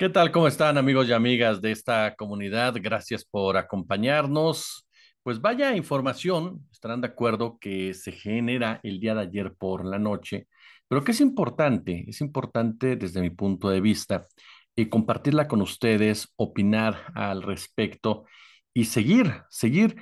¿Qué tal? ¿Cómo están amigos y amigas de esta comunidad? Gracias por acompañarnos. Pues vaya información, estarán de acuerdo que se genera el día de ayer por la noche, pero que es importante, es importante desde mi punto de vista eh, compartirla con ustedes, opinar al respecto y seguir, seguir.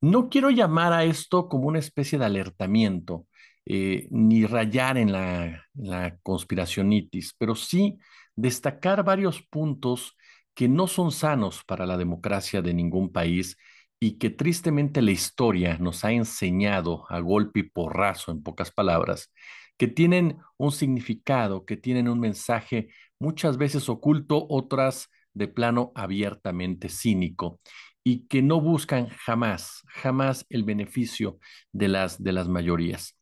No quiero llamar a esto como una especie de alertamiento, eh, ni rayar en la, en la conspiracionitis, pero sí destacar varios puntos que no son sanos para la democracia de ningún país y que tristemente la historia nos ha enseñado a golpe y porrazo, en pocas palabras, que tienen un significado, que tienen un mensaje muchas veces oculto, otras de plano abiertamente cínico y que no buscan jamás, jamás el beneficio de las, de las mayorías.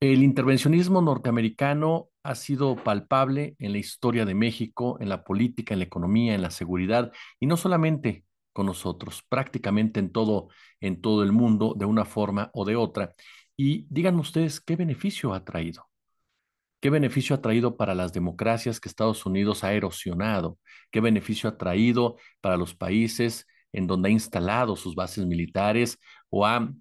El intervencionismo norteamericano ha sido palpable en la historia de México, en la política, en la economía, en la seguridad y no solamente con nosotros, prácticamente en todo, en todo el mundo, de una forma o de otra. Y digan ustedes qué beneficio ha traído. ¿Qué beneficio ha traído para las democracias que Estados Unidos ha erosionado? ¿Qué beneficio ha traído para los países en donde ha instalado sus bases militares o ha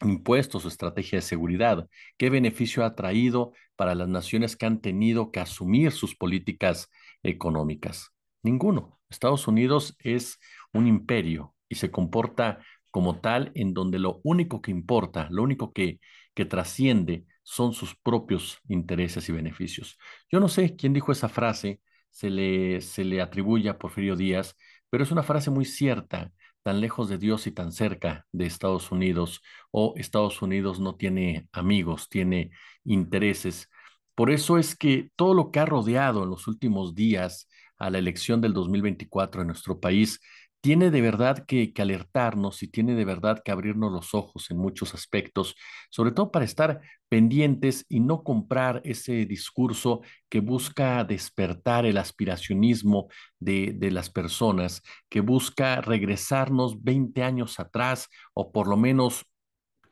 impuestos estrategia de seguridad? ¿Qué beneficio ha traído para las naciones que han tenido que asumir sus políticas económicas? Ninguno. Estados Unidos es un imperio y se comporta como tal en donde lo único que importa, lo único que, que trasciende son sus propios intereses y beneficios. Yo no sé quién dijo esa frase, se le, se le atribuye a Porfirio Díaz, pero es una frase muy cierta tan lejos de Dios y tan cerca de Estados Unidos, o Estados Unidos no tiene amigos, tiene intereses. Por eso es que todo lo que ha rodeado en los últimos días a la elección del 2024 en nuestro país tiene de verdad que, alertarnos y tiene de verdad que abrirnos los ojos en muchos aspectos, sobre todo para estar pendientes y no comprar ese discurso que busca despertar el aspiracionismo de, de las personas, que busca regresarnos 20 años atrás o por lo menos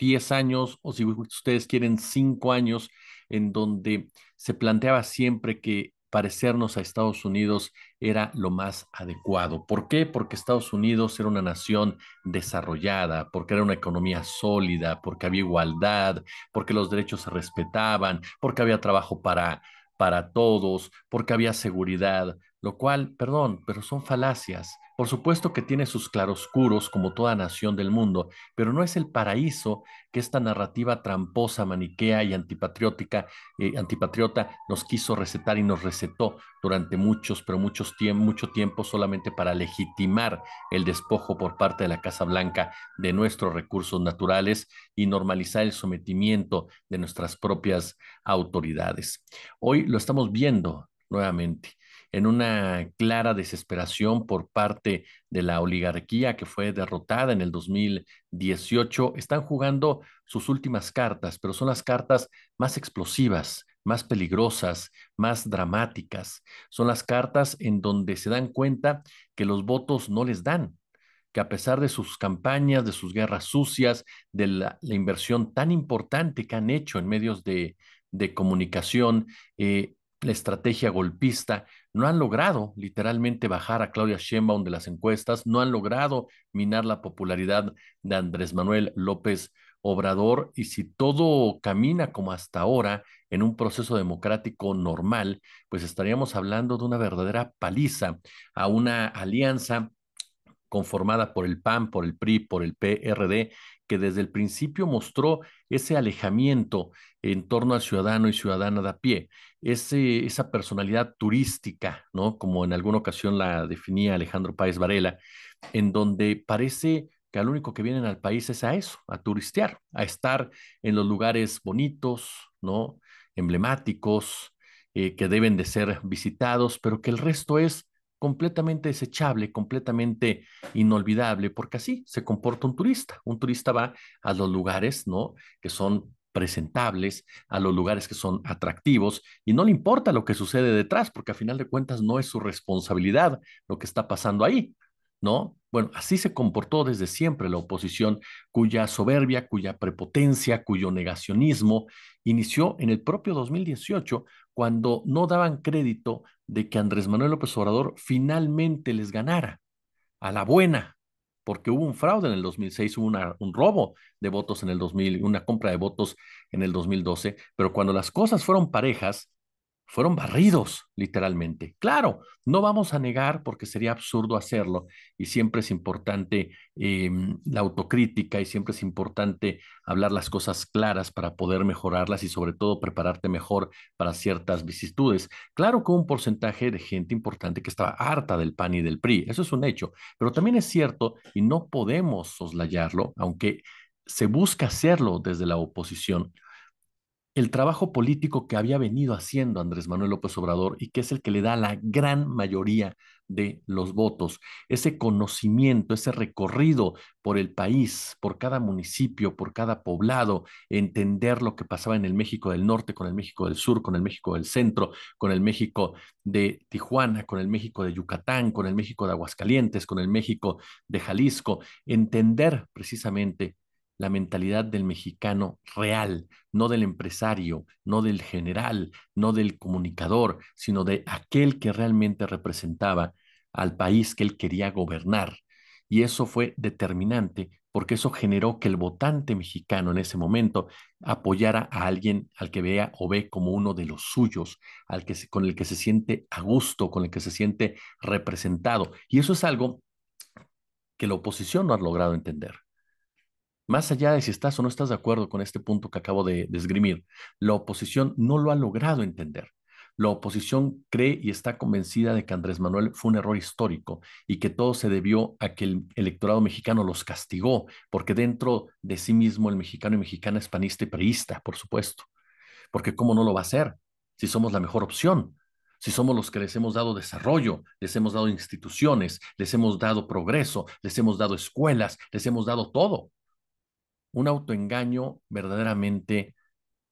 10 años o si ustedes quieren 5 años en donde se planteaba siempre que parecernos a Estados Unidos era lo más adecuado. ¿Por qué? Porque Estados Unidos era una nación desarrollada, porque era una economía sólida, porque había igualdad, porque los derechos se respetaban, porque había trabajo para para todos, porque había seguridad, lo cual, perdón, pero son falacias. Por supuesto que tiene sus claroscuros como toda nación del mundo, pero no es el paraíso que esta narrativa tramposa, maniquea y antipatriótica, eh, antipatriota nos quiso recetar y nos recetó durante muchos, pero muchos mucho tiempo solamente para legitimar el despojo por parte de la Casa Blanca de nuestros recursos naturales y normalizar el sometimiento de nuestras propias autoridades. Hoy lo estamos viendo nuevamente en una clara desesperación por parte de la oligarquía que fue derrotada en el 2018, están jugando sus últimas cartas, pero son las cartas más explosivas, más peligrosas, más dramáticas. Son las cartas en donde se dan cuenta que los votos no les dan, que a pesar de sus campañas, de sus guerras sucias, de la, inversión tan importante que han hecho en medios de, comunicación, eh, la estrategia golpista, no han logrado literalmente bajar a Claudia Sheinbaum de las encuestas, no han logrado minar la popularidad de Andrés Manuel López Obrador y si todo camina como hasta ahora en un proceso democrático normal, pues estaríamos hablando de una verdadera paliza a una alianza conformada por el PAN, por el PRI, por el PRD, que desde el principio mostró ese alejamiento en torno al ciudadano y ciudadana de a pie esa personalidad turística, ¿no? Como en alguna ocasión la definía Alejandro Páez Varela, en donde parece que lo único que vienen al país es a eso, a turistear, a estar en los lugares bonitos, ¿no? Emblemáticos, eh, que deben de ser visitados, pero que el resto es completamente desechable, completamente inolvidable, porque así se comporta un turista. Un turista va a los lugares, ¿no? Que son presentables, a los lugares que son atractivos y no le importa lo que sucede detrás, porque a final de cuentas no es su responsabilidad lo que está pasando ahí, ¿no? Bueno, así se comportó desde siempre la oposición, cuya soberbia, cuya prepotencia, cuyo negacionismo inició en el propio 2018, cuando no daban crédito de que Andrés Manuel López Obrador finalmente les ganara a la buena, porque hubo un fraude en el 2006, hubo una, un robo de votos en el 2000, una compra de votos en el 2012, pero cuando las cosas fueron parejas, fueron barridos, literalmente. Claro, no vamos a negar porque sería absurdo hacerlo y siempre es importante em, la autocrítica y siempre es importante hablar las cosas claras para poder mejorarlas y sobre todo prepararte mejor para ciertas vicisitudes. Claro que un porcentaje de gente importante que estaba harta del PAN y del PRI, eso es un hecho, pero también es cierto y no podemos soslayarlo, aunque se busca hacerlo desde la oposición, el trabajo político que había venido haciendo Andrés Manuel López Obrador y que es el que le da la gran mayoría de los votos, ese conocimiento, ese recorrido por el país, por cada municipio, por cada poblado, entender lo que pasaba en el México del Norte, con el México del Sur, con el México del Centro, con el México de Tijuana, con el México de Yucatán, con el México de Aguascalientes, con el México de Jalisco, entender precisamente la mentalidad del mexicano real, no del empresario, no del general, no del comunicador, sino de aquel que realmente representaba al país que él quería gobernar. Y eso fue determinante porque eso generó que el votante mexicano en ese momento apoyara a alguien al que vea o ve como uno de los suyos, al que, con el que se siente a gusto, con el que se siente representado. Y eso es algo que la oposición no ha logrado entender. Más allá de si estás o no estás de acuerdo con este punto que acabo de, esgrimir, la oposición no lo ha logrado entender. La oposición cree y está convencida de que Andrés Manuel fue un error histórico y que todo se debió a que el electorado mexicano los castigó, porque dentro de sí mismo el mexicano y mexicana es panista y priista, por supuesto. Porque ¿cómo no lo va a hacer si somos la mejor opción? Si somos los que les hemos dado desarrollo, les hemos dado instituciones, les hemos dado progreso, les hemos dado escuelas, les hemos dado todo un autoengaño verdaderamente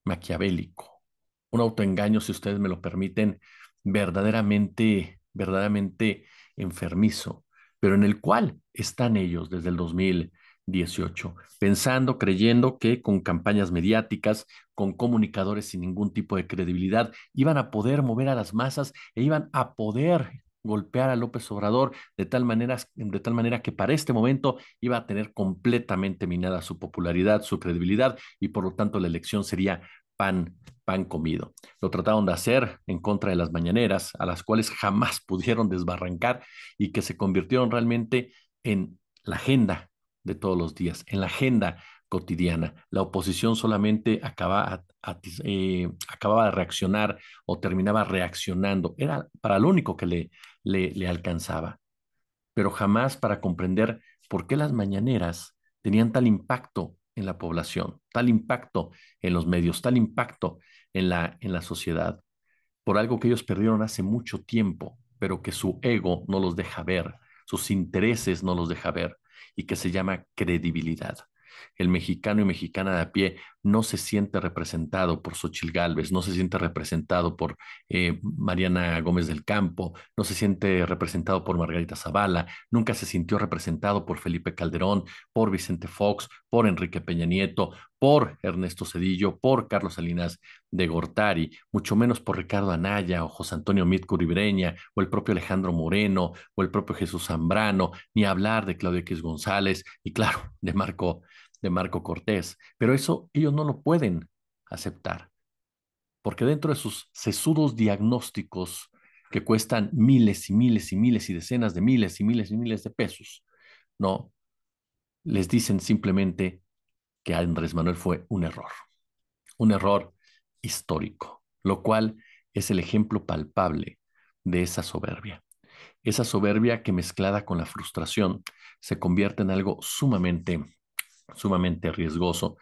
maquiavélico, un autoengaño, si ustedes me lo permiten, verdaderamente, verdaderamente enfermizo, pero en el cual están ellos desde el 2018, pensando, creyendo que con campañas mediáticas, con comunicadores sin ningún tipo de credibilidad, iban a poder mover a las masas e iban a poder golpear a López Obrador de tal manera, de tal manera que para este momento iba a tener completamente minada su popularidad, su credibilidad y por lo tanto la elección sería pan, pan comido. Lo trataron de hacer en contra de las mañaneras, a las cuales jamás pudieron desbarrancar y que se convirtieron realmente en la agenda de todos los días, en la agenda cotidiana. La oposición solamente eh, acababa, de reaccionar o terminaba reaccionando. Era para lo único que le, le, alcanzaba. Pero jamás para comprender por qué las mañaneras tenían tal impacto en la población, tal impacto en los medios, tal impacto en la sociedad, por algo que ellos perdieron hace mucho tiempo, pero que su ego no los deja ver, sus intereses no los deja ver, y que se llama credibilidad el mexicano y mexicana de a pie no se siente representado por Xochil Gálvez, no se siente representado por eh, Mariana Gómez del Campo, no se siente representado por Margarita Zavala, nunca se sintió representado por Felipe Calderón, por Vicente Fox, por Enrique Peña Nieto, por Ernesto Cedillo, por Carlos Salinas de Gortari, mucho menos por Ricardo Anaya o José Antonio Mitcuribreña, o el propio Alejandro Moreno o el propio Jesús Zambrano, ni hablar de Claudio X González y claro, de Marco de Marco Cortés, pero eso ellos no lo pueden aceptar, porque dentro de sus sesudos diagnósticos que cuestan miles y miles y miles y decenas de miles y miles y miles de pesos, no, les dicen simplemente que Andrés Manuel fue un error, un error histórico, lo cual es el ejemplo palpable de esa soberbia. Esa soberbia que mezclada con la frustración se convierte en algo sumamente sumamente riesgoso.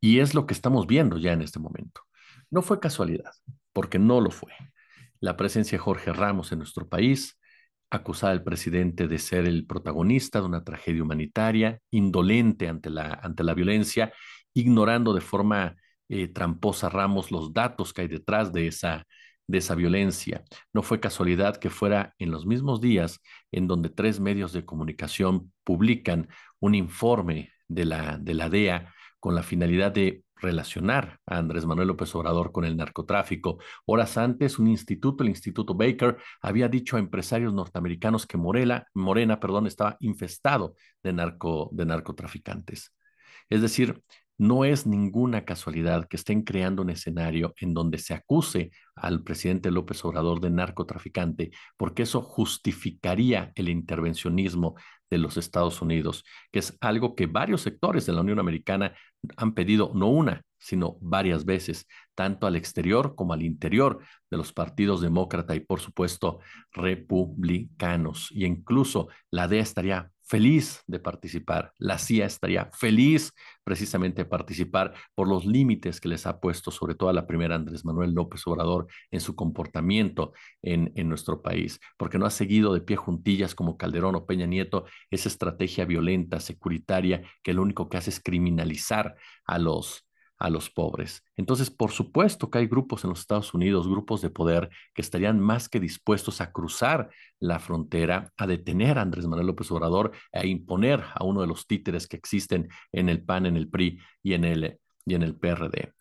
Y es lo que estamos viendo ya en este momento. No fue casualidad, porque no lo fue. La presencia de Jorge Ramos en nuestro país, acusada al presidente de ser el protagonista de una tragedia humanitaria, indolente ante la, ante la violencia, ignorando de forma eh, tramposa Ramos los datos que hay detrás de esa, de esa violencia. No fue casualidad que fuera en los mismos días en donde tres medios de comunicación publican un informe de la, DEA con la finalidad de relacionar a Andrés Manuel López Obrador con el narcotráfico. Horas antes, un instituto, el Instituto Baker, había dicho a empresarios norteamericanos que Morela, Morena perdón, estaba infestado de, de narcotraficantes. Es decir, no es ninguna casualidad que estén creando un escenario en donde se acuse al presidente López Obrador de narcotraficante, porque eso justificaría el intervencionismo de los Estados Unidos, que es algo que varios sectores de la Unión Americana han pedido, no una, sino varias veces, tanto al exterior como al interior de los partidos demócrata y, por supuesto, republicanos. Y incluso la DEA estaría feliz de participar. La CIA estaría feliz precisamente de participar por los límites que les ha puesto, sobre todo a la primera Andrés Manuel López Obrador, en su comportamiento en, en nuestro país, porque no ha seguido de pie juntillas como Calderón o Peña Nieto esa estrategia violenta, securitaria, que lo único que hace es criminalizar a los a los pobres. Entonces, por supuesto que hay grupos en los Estados Unidos, grupos de poder, que estarían más que dispuestos a cruzar la frontera, a detener a Andrés Manuel López Obrador, a imponer a uno de los títeres que existen en el PAN, en el PRI y en el, y en el PRD.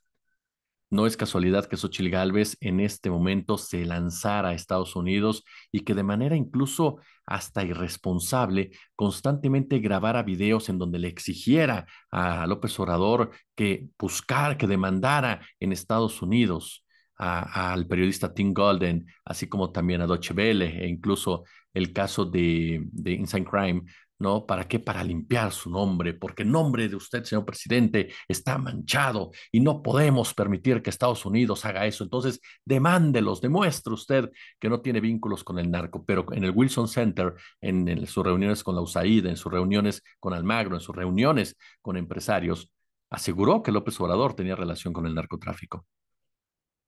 No es casualidad que Xochitl Gálvez en este momento se lanzara a Estados Unidos y que de manera incluso hasta irresponsable constantemente grabara videos en donde le exigiera a López Obrador que buscara, que demandara en Estados Unidos al periodista Tim Golden, así como también a Deutsche Welle e incluso el caso de, de Inside Crime ¿no? ¿Para qué? Para limpiar su nombre, porque el nombre de usted, señor presidente, está manchado y no podemos permitir que Estados Unidos haga eso. Entonces, demándelos, demuestre usted que no tiene vínculos con el narco, pero en el Wilson Center, en, sus reuniones con la USAID, en sus reuniones con Almagro, en sus reuniones con empresarios, aseguró que López Obrador tenía relación con el narcotráfico.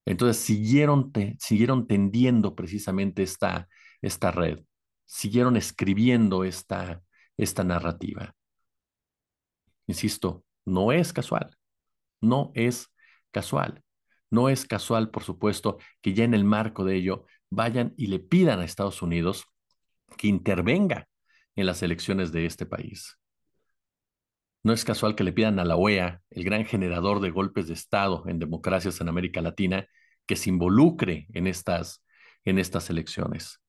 Entonces, siguieron, siguieron tendiendo precisamente esta, esta red, siguieron escribiendo esta, esta narrativa. Insisto, no es casual, no es casual. No es casual, por supuesto, que ya en el marco de ello vayan y le pidan a Estados Unidos que intervenga en las elecciones de este país. No es casual que le pidan a la OEA, el gran generador de golpes de Estado en democracias en América Latina, que se involucre en estas, en estas elecciones.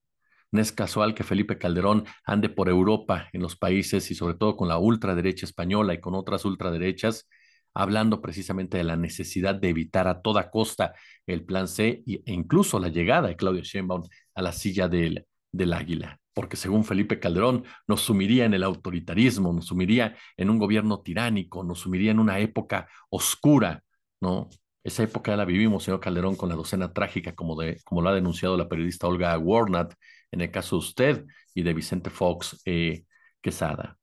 No es casual que Felipe Calderón ande por Europa, en los países y sobre todo con la ultraderecha española y con otras ultraderechas, hablando precisamente de la necesidad de evitar a toda costa el plan C e incluso la llegada de Claudio Sheinbaum a la silla del, águila porque según Felipe Calderón nos sumiría en el autoritarismo, nos sumiría en un gobierno tiránico, nos sumiría en una época oscura, ¿no? Esa época la vivimos, señor Calderón, con la docena trágica, como, de, como lo ha denunciado la periodista Olga Warnat en el caso de usted y de Vicente Fox eh, Quesada.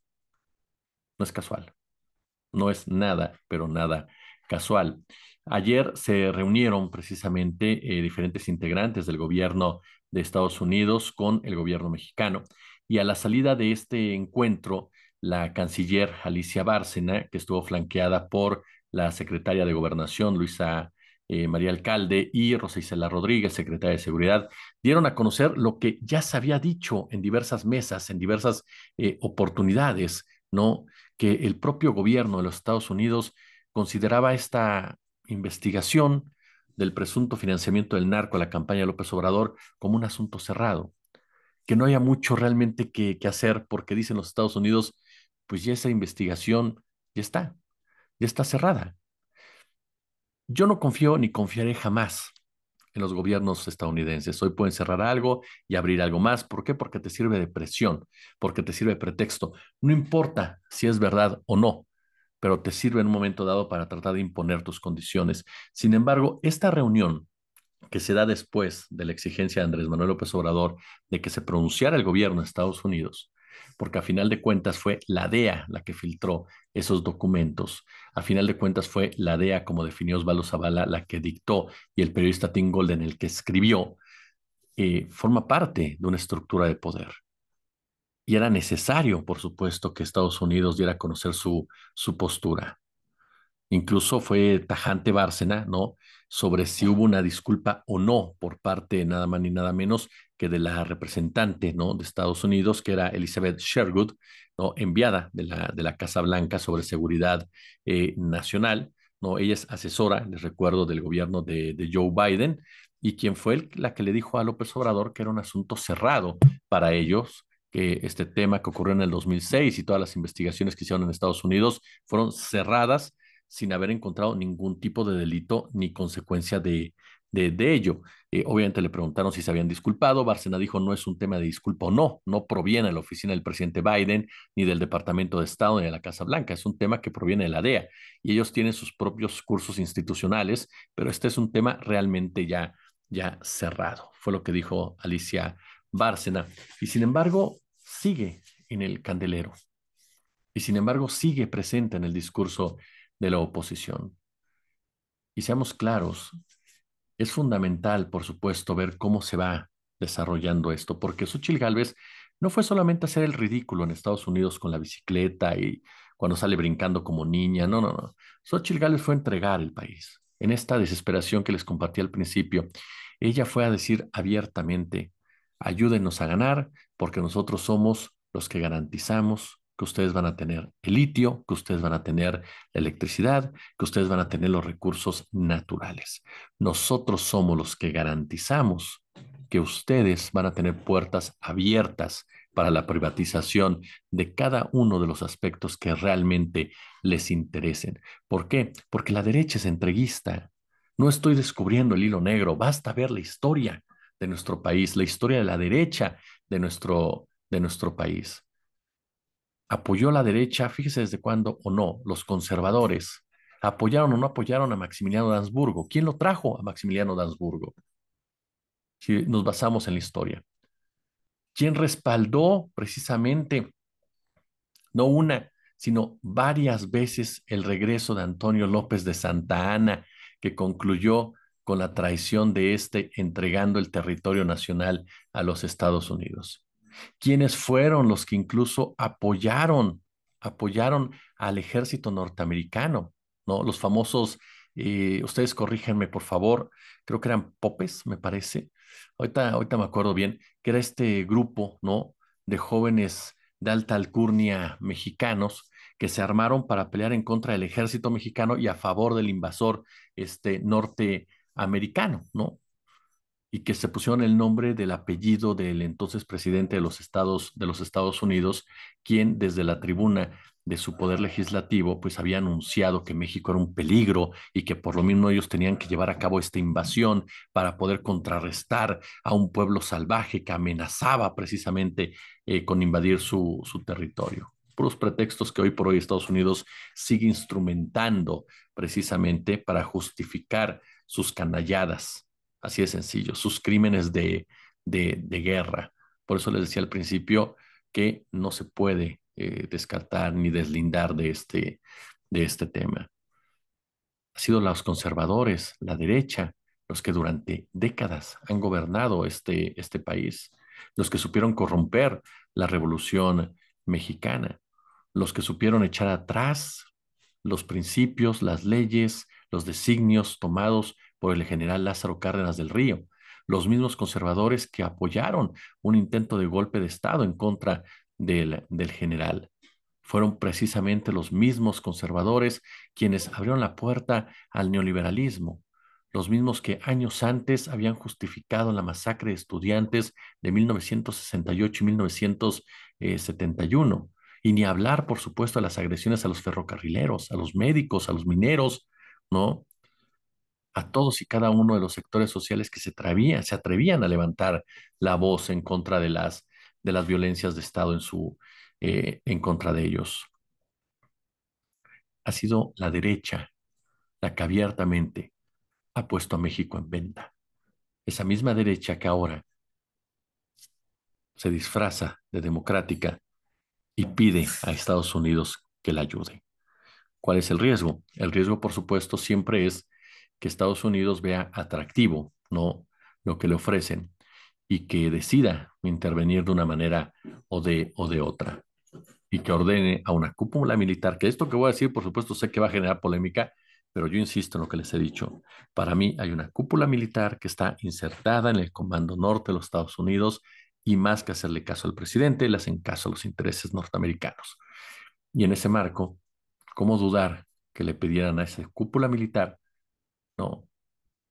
No es casual. No es nada, pero nada casual. Ayer se reunieron precisamente eh, diferentes integrantes del gobierno de Estados Unidos con el gobierno mexicano y a la salida de este encuentro, la canciller Alicia Bárcena, que estuvo flanqueada por la secretaria de Gobernación, Luisa eh, María Alcalde y Rosa Isela Rodríguez, secretaria de Seguridad, dieron a conocer lo que ya se había dicho en diversas mesas, en diversas eh, oportunidades, ¿no? Que el propio gobierno de los Estados Unidos consideraba esta investigación del presunto financiamiento del narco a la campaña de López Obrador como un asunto cerrado, que no haya mucho realmente que, que hacer porque dicen los Estados Unidos, pues ya esa investigación ya está, ya está cerrada, yo no confío ni confiaré jamás en los gobiernos estadounidenses. Hoy pueden cerrar algo y abrir algo más. ¿Por qué? Porque te sirve de presión, porque te sirve de pretexto. No importa si es verdad o no, pero te sirve en un momento dado para tratar de imponer tus condiciones. Sin embargo, esta reunión que se da después de la exigencia de Andrés Manuel López Obrador de que se pronunciara el gobierno de Estados Unidos, porque a final de cuentas fue la DEA la que filtró esos documentos. A final de cuentas fue la DEA, como definió Osvaldo Zavala, la que dictó y el periodista Tim Golden el que escribió, eh, forma parte de una estructura de poder. Y era necesario, por supuesto, que Estados Unidos diera a conocer su, su postura. Incluso fue tajante Bárcena, ¿no? Sobre si hubo una disculpa o no por parte nada más ni nada menos que de la representante, ¿no? De Estados Unidos, que era Elizabeth Sherwood, ¿no? Enviada de la, de la Casa Blanca sobre seguridad eh, nacional, ¿no? Ella es asesora, les recuerdo, del gobierno de, Joe Biden y quien fue la que le dijo a López Obrador que era un asunto cerrado para ellos, que este tema que ocurrió en el 2006 y todas las investigaciones que hicieron en Estados Unidos fueron cerradas sin haber encontrado ningún tipo de delito ni consecuencia de, ello. Eh, obviamente le preguntaron si se habían disculpado. Bárcena dijo no es un tema de disculpa no, no proviene de la oficina del presidente Biden, ni del Departamento de Estado, ni de la Casa Blanca. Es un tema que proviene de la DEA y ellos tienen sus propios cursos institucionales, pero este es un tema realmente ya, ya cerrado. Fue lo que dijo Alicia Bárcena. Y sin embargo, sigue en el candelero. Y sin embargo, sigue presente en el discurso de la oposición. Y seamos claros, es fundamental, por supuesto, ver cómo se va desarrollando esto, porque Xochitl Gálvez no fue solamente hacer el ridículo en Estados Unidos con la bicicleta y cuando sale brincando como niña, no, no, no. Xochitl Gálvez fue entregar el país. En esta desesperación que les compartí al principio, ella fue a decir abiertamente, ayúdenos a ganar, porque nosotros somos los que garantizamos que ustedes van a tener el litio, que ustedes van a tener la electricidad, que ustedes van a tener los recursos naturales. Nosotros somos los que garantizamos que ustedes van a tener puertas abiertas para la privatización de cada uno de los aspectos que realmente les interesen. ¿Por qué? Porque la derecha es entreguista. No estoy descubriendo el hilo negro, basta ver la historia de nuestro país, la historia de la derecha de nuestro, de nuestro país apoyó la derecha, fíjese desde cuándo o no, los conservadores apoyaron o no apoyaron a Maximiliano Dansburgo. ¿Quién lo trajo a Maximiliano Dansburgo? Si nos basamos en la historia. ¿Quién respaldó precisamente, no una, sino varias veces el regreso de Antonio López de Santa Ana, que concluyó con la traición de este entregando el territorio nacional a los Estados Unidos? quienes fueron los que incluso apoyaron, apoyaron al ejército norteamericano, ¿no? Los famosos, eh, ustedes corríjenme por favor, creo que eran popes, me parece, ahorita, me acuerdo bien, que era este grupo, ¿no? De jóvenes de alta alcurnia mexicanos que se armaron para pelear en contra del ejército mexicano y a favor del invasor este norteamericano, ¿no? y que se pusieron el nombre del apellido del entonces presidente de los Estados, de los Estados Unidos, quien desde la tribuna de su poder legislativo, pues había anunciado que México era un peligro y que por lo mismo ellos tenían que llevar a cabo esta invasión para poder contrarrestar a un pueblo salvaje que amenazaba precisamente eh, con invadir su, su territorio. Puros pretextos que hoy por hoy Estados Unidos sigue instrumentando precisamente para justificar sus canalladas Así de sencillo, sus crímenes de, guerra. Por eso les decía al principio que no se puede eh, descartar ni deslindar de este, de este tema. Ha sido los conservadores, la derecha, los que durante décadas han gobernado este, este país, los que supieron corromper la revolución mexicana, los que supieron echar atrás los principios, las leyes, los designios tomados por el general Lázaro Cárdenas del Río, los mismos conservadores que apoyaron un intento de golpe de Estado en contra del, del general. Fueron precisamente los mismos conservadores quienes abrieron la puerta al neoliberalismo, los mismos que años antes habían justificado la masacre de estudiantes de 1968 y 1971. Y ni hablar, por supuesto, de las agresiones a los ferrocarrileros, a los médicos, a los mineros, ¿no? a todos y cada uno de los sectores sociales que se, se atrevían a levantar la voz en contra de las, de las violencias de Estado en, su, eh, en contra de ellos. Ha sido la derecha la que abiertamente ha puesto a México en venta. Esa misma derecha que ahora se disfraza de democrática y pide a Estados Unidos que la ayude. ¿Cuál es el riesgo? El riesgo, por supuesto, siempre es que Estados Unidos vea atractivo no lo que le ofrecen y que decida intervenir de una manera o de, o de otra y que ordene a una cúpula militar, que esto que voy a decir, por supuesto, sé que va a generar polémica, pero yo insisto en lo que les he dicho. Para mí hay una cúpula militar que está insertada en el Comando Norte de los Estados Unidos y más que hacerle caso al presidente, le hacen caso a los intereses norteamericanos. Y en ese marco, ¿cómo dudar que le pidieran a esa cúpula militar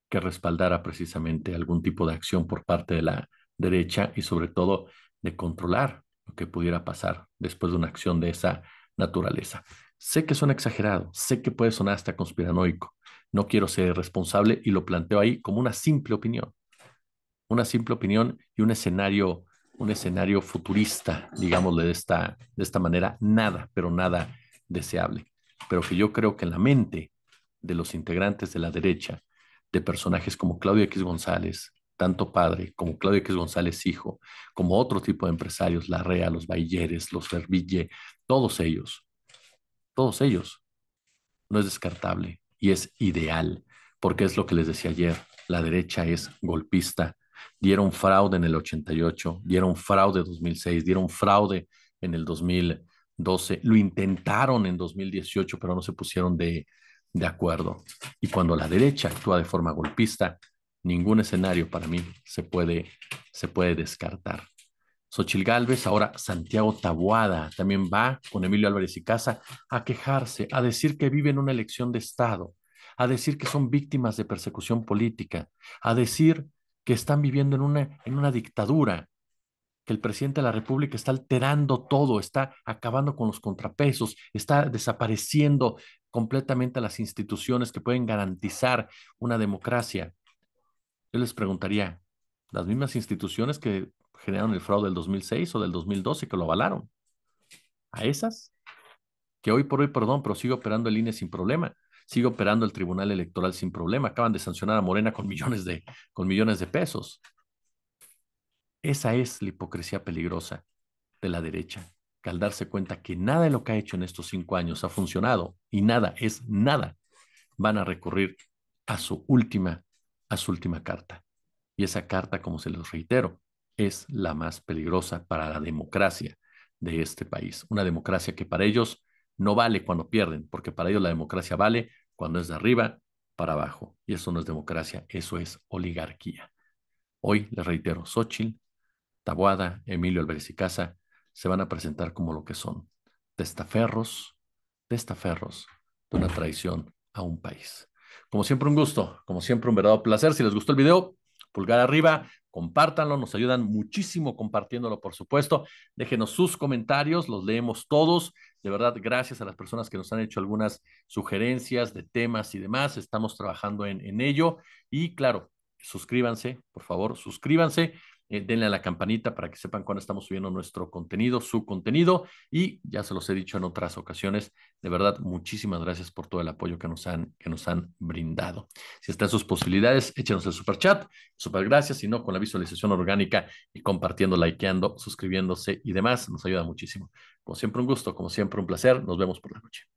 que respaldara precisamente algún tipo de acción por parte de la derecha y sobre todo de controlar lo que pudiera pasar después de una acción de esa naturaleza. Sé que suena exagerado, sé que puede sonar hasta conspiranoico, no quiero ser responsable y lo planteo ahí como una simple opinión, una simple opinión y un escenario, un escenario futurista, digámosle de esta, de esta manera, nada, pero nada deseable, pero que yo creo que en la mente de los integrantes de la derecha, de personajes como Claudio X González, tanto padre como Claudio X González hijo, como otro tipo de empresarios, Larrea, los Bailleres, los Serville, todos ellos, todos ellos, no es descartable y es ideal, porque es lo que les decía ayer, la derecha es golpista, dieron fraude en el 88, dieron fraude en 2006, dieron fraude en el 2012, lo intentaron en 2018, pero no se pusieron de, de acuerdo. Y cuando la derecha actúa de forma golpista, ningún escenario para mí se puede, se puede descartar. Xochil Gálvez, ahora Santiago Tabuada, también va con Emilio Álvarez y Casa a quejarse, a decir que viven una elección de Estado, a decir que son víctimas de persecución política, a decir que están viviendo en una, en una dictadura, que el presidente de la República está alterando todo, está acabando con los contrapesos, está desapareciendo completamente a las instituciones que pueden garantizar una democracia. Yo les preguntaría, ¿las mismas instituciones que generaron el fraude del 2006 o del 2012 que lo avalaron? ¿A esas? Que hoy por hoy, perdón, pero sigue operando el INE sin problema sigue operando el Tribunal Electoral sin problema. Acaban de sancionar a Morena con millones de, con millones de pesos. Esa es la hipocresía peligrosa de la derecha que al darse cuenta que nada de lo que ha hecho en estos cinco años ha funcionado y nada es nada, van a recurrir a su última, a su última carta. Y esa carta, como se los reitero, es la más peligrosa para la democracia de este país. Una democracia que para ellos no vale cuando pierden, porque para ellos la democracia vale cuando es de arriba para abajo. Y eso no es democracia, eso es oligarquía. Hoy les reitero, Xochitl, Tabuada Emilio Alvarez y Casa se van a presentar como lo que son, testaferros, testaferros de una traición a un país. Como siempre, un gusto, como siempre, un verdadero placer. Si les gustó el video, pulgar arriba, compártanlo, nos ayudan muchísimo compartiéndolo, por supuesto. Déjenos sus comentarios, los leemos todos. De verdad, gracias a las personas que nos han hecho algunas sugerencias de temas y demás. Estamos trabajando en, en ello. Y claro, suscríbanse, por favor, suscríbanse. Eh, denle a la campanita para que sepan cuándo estamos subiendo nuestro contenido, su contenido. Y ya se los he dicho en otras ocasiones, de verdad, muchísimas gracias por todo el apoyo que nos han, que nos han brindado. Si están sus posibilidades, échenos el super chat, super gracias, Y no, con la visualización orgánica y compartiendo, likeando, suscribiéndose y demás, nos ayuda muchísimo. Como siempre, un gusto, como siempre, un placer. Nos vemos por la noche.